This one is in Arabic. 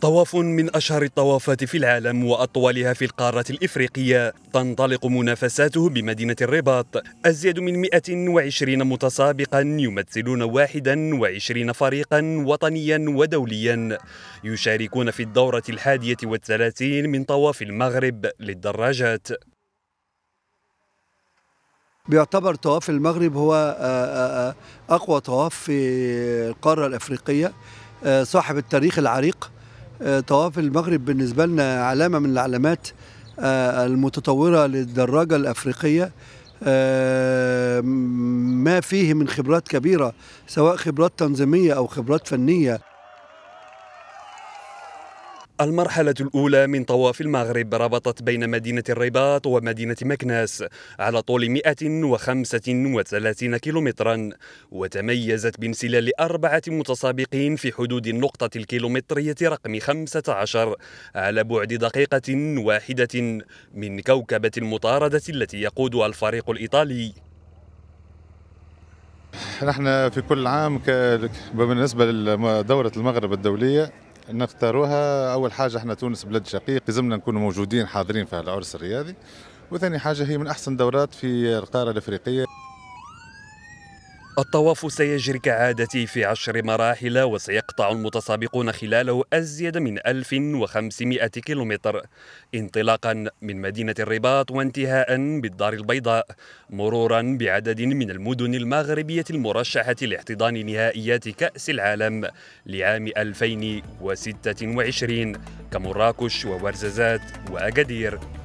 طواف من أشهر الطوافات في العالم وأطولها في القارة الإفريقية تنطلق منافساته بمدينة الرباط أزيد من 120 متسابقا يمثلون 21 فريقا وطنيا ودوليا يشاركون في الدورة الحادية والثلاثين من طواف المغرب للدراجات بيعتبر طواف المغرب هو آه، آه، آه، أقوى طواف في القارة الإفريقية صاحب التاريخ العريق آه، طواف المغرب بالنسبة لنا علامة من العلامات آه، المتطورة للدراجة الأفريقية آه، ما فيه من خبرات كبيرة سواء خبرات تنظيمية أو خبرات فنية المرحلة الأولى من طواف المغرب ربطت بين مدينة الرباط ومدينة مكناس على طول 135 كيلومترا وتميزت بانسلال أربعة متسابقين في حدود النقطة الكيلومترية رقم 15 على بعد دقيقة واحدة من كوكبة المطاردة التي يقودها الفريق الإيطالي نحن في كل عام بالنسبة لدورة المغرب الدولية نختاروها اول حاجه احنا تونس بلد شقيق لازمنا نكونوا موجودين حاضرين في العرس الرياضي وثاني حاجه هي من احسن دورات في القاره الافريقيه الطواف سيجري كعادته في عشر مراحل وسيقطع المتسابقون خلاله أزيد من 1500 كيلومتر انطلاقا من مدينة الرباط وانتهاء بالدار البيضاء مرورا بعدد من المدن المغربية المرشحة لاحتضان نهائيات كأس العالم لعام 2026 كمراكش وورزازات وأكادير